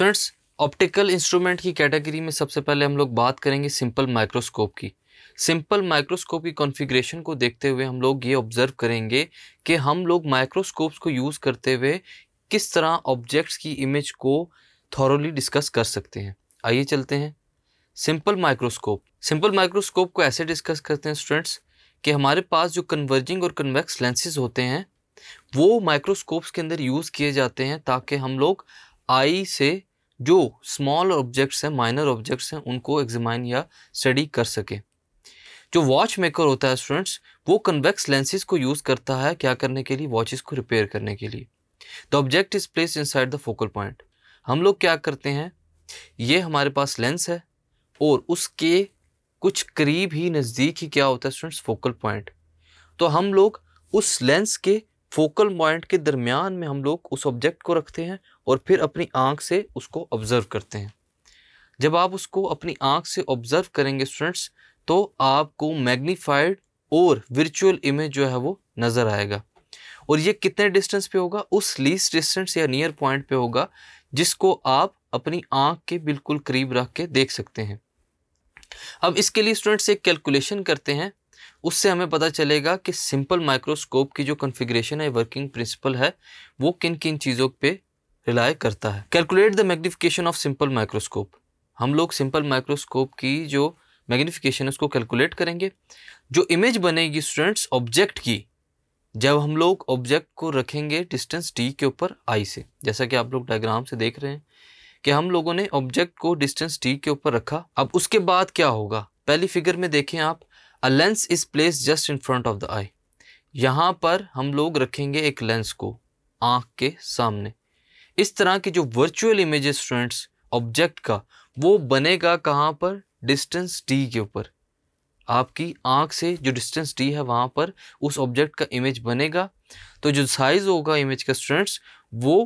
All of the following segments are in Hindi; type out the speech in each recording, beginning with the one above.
फ्रेंड्स ऑप्टिकल इंस्ट्रूमेंट की कैटेगरी में सबसे पहले हम लोग बात करेंगे सिंपल माइक्रोस्कोप की सिंपल माइक्रोस्कोप की कॉन्फ़िगरेशन को देखते हुए हम लोग ये ऑब्ज़र्व करेंगे कि हम लोग माइक्रोस्कोप्स को यूज़ करते हुए किस तरह ऑब्जेक्ट्स की इमेज को थॉरली डिस्कस कर सकते हैं आइए चलते हैं सिंपल माइक्रोस्कोप सिंपल माइक्रोस्कोप को ऐसे डिस्कस करते हैं स्टूडेंट्स कि हमारे पास जो कन्वर्जिंग और कन्वेक्स लेंसेज होते हैं वो माइक्रोस्कोप्स के अंदर यूज़ किए जाते हैं ताकि हम लोग आई से जो स्मॉल ऑब्जेक्ट्स हैं माइनर ऑब्जेक्ट्स हैं उनको एग्जामाइन या स्टडी कर सके जो वॉच मेकर होता है स्टूडेंट्स वो कन्वेक्स लेंसेज को यूज़ करता है क्या करने के लिए वॉचेस को रिपेयर करने के लिए the object is place inside the focal point हम लोग क्या करते हैं ये हमारे पास लेंस है और उसके कुछ करीब ही नज़दीक ही क्या होता है स्टूडेंट्स फोकल पॉइंट तो हम लोग उस लेंस के फोकल पॉइंट के दरमियान में हम लोग उस ऑब्जेक्ट को रखते हैं और फिर अपनी आँख से उसको ऑब्ज़र्व करते हैं जब आप उसको अपनी आँख से ऑब्ज़र्व करेंगे स्टूडेंट्स तो आपको मैग्नीफाइड और वर्चुअल इमेज जो है वो नज़र आएगा और ये कितने डिस्टेंस पे होगा उस लीस डिस्टेंस या नियर पॉइंट पे होगा जिसको आप अपनी आँख के बिल्कुल करीब रख के देख सकते हैं अब इसके लिए स्टूडेंट्स एक कैलकुलेशन करते हैं उससे हमें पता चलेगा कि सिंपल माइक्रोस्कोप की जो कन्फिग्रेशन है वर्किंग प्रिंसिपल है वो किन किन चीज़ों पे रिलाय करता है calculate the magnification of simple microscope हम लोग सिंपल माइक्रोस्कोप की जो मैग्निफिकेशन है उसको कैलकुलेट करेंगे जो इमेज बनेगी स्टूडेंट्स ऑब्जेक्ट की जब हम लोग ऑब्जेक्ट को रखेंगे डिस्टेंस डी के ऊपर आई से जैसा कि आप लोग डायग्राम से देख रहे हैं कि हम लोगों ने ऑब्जेक्ट को डिस्टेंस डी के ऊपर रखा अब उसके बाद क्या होगा पहली फिगर में देखें आप a lens is place just in front of the eye यहाँ पर हम लोग रखेंगे एक लेंस को आँख के सामने इस तरह की जो वर्चुअल इमेज स्टूडेंट्स ऑब्जेक्ट का वो बनेगा कहाँ पर डिस्टेंस डी के ऊपर आपकी आँख से जो डिस्टेंस डी है वहाँ पर उस ऑब्जेक्ट का इमेज बनेगा तो जो साइज़ होगा इमेज का स्टूडेंट्स वो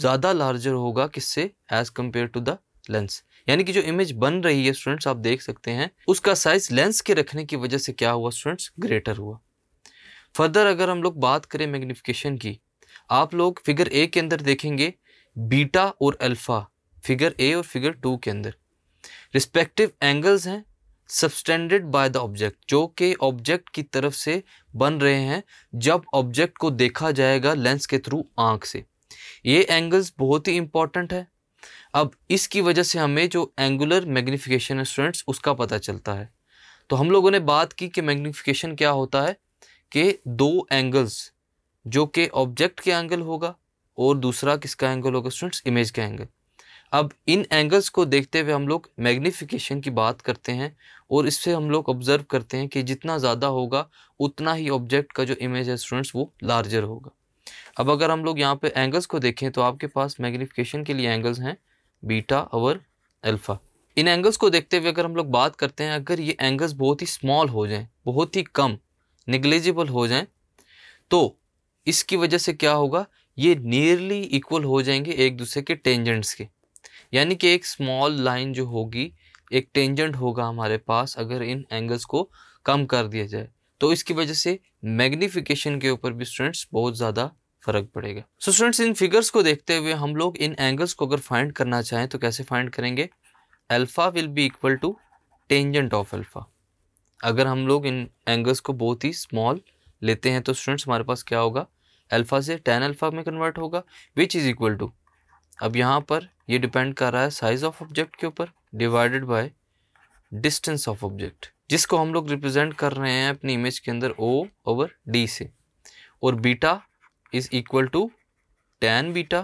ज़्यादा लार्जर होगा किससे as compare to the lens यानी कि जो इमेज बन रही है स्टूडेंट्स आप देख सकते हैं उसका साइज लेंस के रखने की वजह से क्या हुआ स्टूडेंट्स ग्रेटर हुआ फर्दर अगर हम लोग बात करें मैग्निफिकेशन की आप लोग फिगर ए के अंदर देखेंगे बीटा और अल्फ़ा फिगर ए और फिगर टू के अंदर रिस्पेक्टिव एंगल्स हैं सब्सटेंडेड बाय द ऑब्जेक्ट जो कि ऑब्जेक्ट की तरफ से बन रहे हैं जब ऑब्जेक्ट को देखा जाएगा लेंस के थ्रू आंख से ये एंगल्स बहुत ही इंपॉर्टेंट है अब इसकी वजह से हमें जो एंगुलर मैग्नीफिकेशन है स्टूडेंट्स उसका पता चलता है तो हम लोगों ने बात की कि मैग्नीफिकेशन क्या होता है कि दो एंगल्स जो कि ऑब्जेक्ट के एंगल होगा और दूसरा किसका एंगल होगा स्टूडेंट्स इमेज का एंगल अब इन एंगल्स को देखते हुए हम लोग मैग्नीफिकेशन की बात करते हैं और इससे हम लोग ऑब्ज़र्व करते हैं कि जितना ज़्यादा होगा उतना ही ऑब्जेक्ट का जो इमेज है स्टूडेंट्स वो लार्जर होगा अब अगर हम लोग यहाँ पे एंगल्स को देखें तो आपके पास मैग्नीफिकेशन के लिए एंगल्स हैं बीटा और अल्फ़ा इन एंगल्स को देखते हुए अगर हम लोग बात करते हैं अगर ये एंगल्स बहुत ही स्मॉल हो जाएं बहुत ही कम निगलिजिबल हो जाएं तो इसकी वजह से क्या होगा ये नियरली इक्वल हो जाएंगे एक दूसरे के टेंजेंट्स के यानी कि एक स्मॉल लाइन जो होगी एक टेंजेंट होगा हमारे पास अगर इन एंगल्स को कम कर दिया जाए तो इसकी वजह से मैग्नीफिकेशन के ऊपर भी स्टूडेंट्स बहुत ज़्यादा फ़र्क पड़ेगा सो so स्टूडेंट्स इन फिगर्स को देखते हुए हम लोग इन एंगल्स को अगर फाइंड करना चाहें तो कैसे फाइंड करेंगे alpha will be equal to tangent of alpha अगर हम लोग इन एंगल्स को बहुत ही स्मॉल लेते हैं तो स्टूडेंट्स हमारे पास क्या होगा अल्फ़ा से टेन अल्फ़ा में कन्वर्ट होगा विच इज़ इक्वल टू अब यहाँ पर ये डिपेंड कर रहा है साइज़ ऑफ ऑब्जेक्ट के ऊपर divided by distance of object जिसको हम लोग रिप्रेजेंट कर रहे हैं अपनी इमेज के अंदर ओ ओवर डी से और beta is equal to tan beta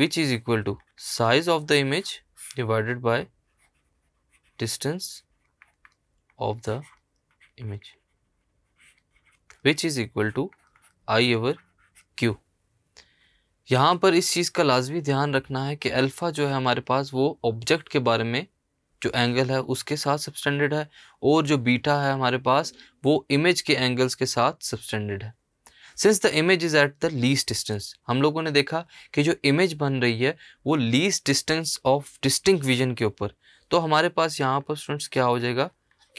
which is equal to size of the image divided by distance of the image which is equal to i over q यहाँ पर इस चीज़ का लाजमी ध्यान रखना है कि अल्फ़ा जो है हमारे पास वो ऑब्जेक्ट के बारे में जो एंगल है उसके साथ सबस्टैंडर्ड है और जो बीटा है हमारे पास वो इमेज के एंगल्स के साथ सबस्टैंडर्ड है since the image is at the least distance हम लोगों ने देखा कि जो इमेज बन रही है वो least distance of distinct vision के ऊपर तो हमारे पास यहाँ पर स्टूडेंट्स क्या हो जाएगा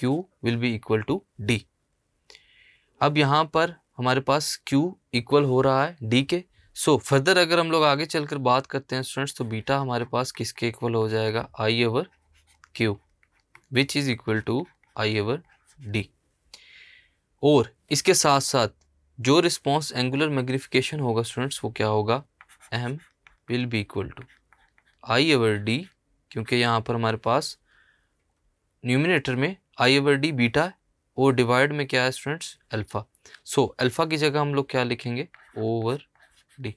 Q will be equal to D अब यहाँ पर हमारे पास Q इक्वल हो रहा है D के सो so, फर्दर अगर हम लोग आगे चलकर बात करते हैं स्टूडेंट्स तो बीटा हमारे पास किसके इक्वल हो जाएगा I over Q which is equal to I over D और इसके साथ साथ जो रिस्पॉन्स एंगुलर मैग्निफिकेशन होगा स्टूडेंट्स वो क्या होगा M will be equal to I over D क्योंकि यहाँ पर हमारे पास न्यूमिनेटर में आई एवर डी बीटा और डिवाइड में क्या है स्टूडेंट्स अल्फ़ा सो अल्फ़ा की जगह हम लोग क्या लिखेंगे ओवर डी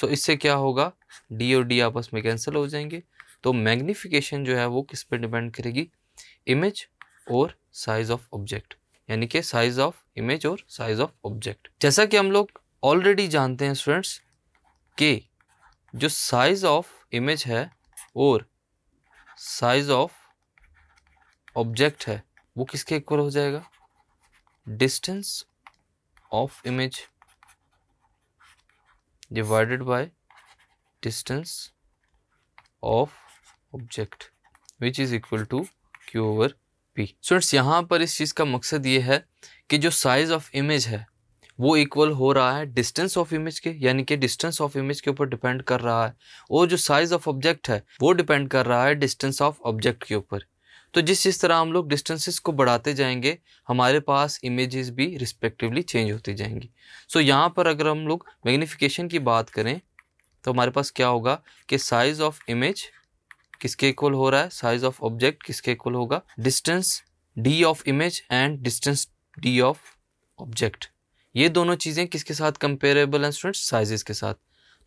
सो इससे क्या होगा डी और डी आपस में कैंसिल हो जाएंगे तो मैग्निफिकेशन जो है वो किस पर डिपेंड करेगी इमेज और साइज ऑफ ऑब्जेक्ट यानी कि साइज ऑफ इमेज और साइज ऑफ ऑब्जेक्ट जैसा कि हम लोग ऑलरेडी जानते हैं स्टूडेंट्स कि जो साइज ऑफ इमेज है और साइज ऑफ ऑब्जेक्ट है वो किसके इक्वल हो जाएगा distance of image divided by distance of object which is equal to Q over P students यहाँ पर इस चीज़ का मकसद ये है कि जो साइज़ ऑफ इमेज है वो इक्वल हो रहा है डिस्टेंस ऑफ इमेज के यानी कि डिस्टेंस ऑफ इमेज के ऊपर डिपेंड कर रहा है और जो साइज़ ऑफ ऑब्जेक्ट है वो डिपेंड कर रहा है डिस्टेंस ऑफ ऑब्जेक्ट के ऊपर तो जिस जिस तरह हम लोग डिस्टेंसेस को बढ़ाते जाएंगे हमारे पास इमेजेस भी रिस्पेक्टिवली चेंज होती जाएंगी सो so, यहाँ पर अगर हम लोग मैग्नीफिकेशन की बात करें तो हमारे पास क्या होगा कि साइज़ ऑफ इमेज किसके इक्वल हो रहा है साइज ऑफ ऑब्जेक्ट किसके इक्वल होगा distance D of image and distance D of object ये दोनों चीज़ें किसके साथ कंपेरेबल हैं स्टूडेंट्स साइजेस के साथ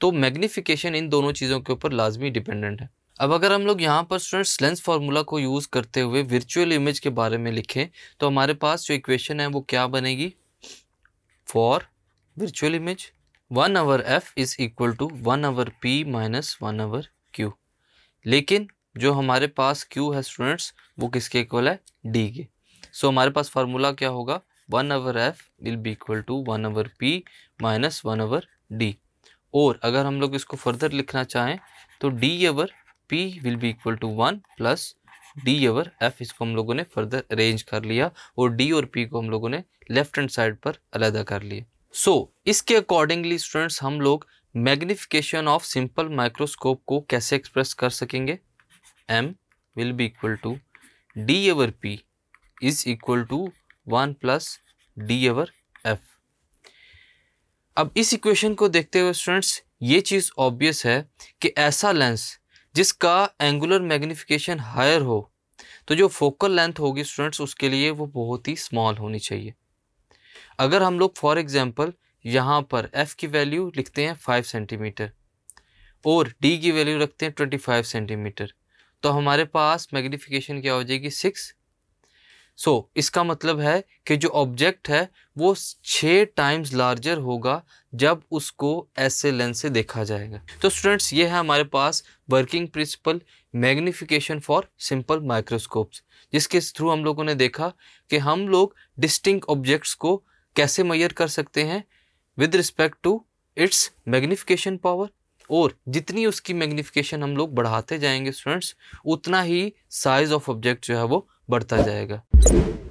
तो मैग्निफिकेशन इन दोनों चीज़ों के ऊपर लाजमी डिपेंडेंट है अब अगर हम लोग यहाँ पर स्टूडेंट्स लेंस फार्मूला को यूज़ करते हुए वर्चुअल इमेज के बारे में लिखें तो हमारे पास जो इक्वेशन है वो क्या बनेगी for virtual image one over F is equal to one over P minus one over Q लेकिन जो हमारे पास क्यू है स्टूडेंट्स वो किसके इक्वल है d के सो so, हमारे पास फार्मूला क्या होगा one over F will be equal to one over P minus one over D और अगर हम लोग इसको फर्दर लिखना चाहें तो D over P will be equal to one plus D over F इसको हम लोगों ने फर्दर अरेंज कर लिया और डी और पी को हम लोगों ने लेफ्ट हैंड साइड पर अलहदा कर लिया सो so, इसके अकॉर्डिंगली स्टूडेंट्स हम लोग मैग्निफिकेशन ऑफ सिंपल माइक्रोस्कोप को कैसे एक्सप्रेस कर सकेंगे M will be equal to D over P is equal to one plus D over F अब इस इक्वेशन को देखते हुए स्टूडेंट्स ये चीज़ ऑब्वियस है कि ऐसा लेंस जिसका एंगुलर मैग्निफिकेशन हायर हो तो जो फोकल लेंथ होगी स्टूडेंट्स उसके लिए वो बहुत ही स्मॉल होनी चाहिए अगर हम लोग फॉर एग्जांपल यहाँ पर एफ़ की वैल्यू लिखते हैं फाइव सेंटीमीटर और डी की वैल्यू रखते हैं ट्वेंटी फाइव सेंटीमीटर तो हमारे पास मैग्नीफिकेशन क्या हो जाएगी सिक्स सो so, इसका मतलब है कि जो ऑब्जेक्ट है वो छः टाइम्स लार्जर होगा जब उसको ऐसे लेंस से देखा जाएगा तो स्टूडेंट्स ये है हमारे पास working principle magnification for simple microscopes जिसके थ्रू हम लोगों ने देखा कि हम लोग डिस्टिंक्ट ऑब्जेक्ट्स को कैसे मैयर कर सकते हैं with respect to its magnification power और जितनी उसकी मैग्निफिकेशन हम लोग बढ़ाते जाएंगे स्टूडेंट्स उतना ही साइज ऑफ ऑब्जेक्ट जो है वो बढ़ता जाएगा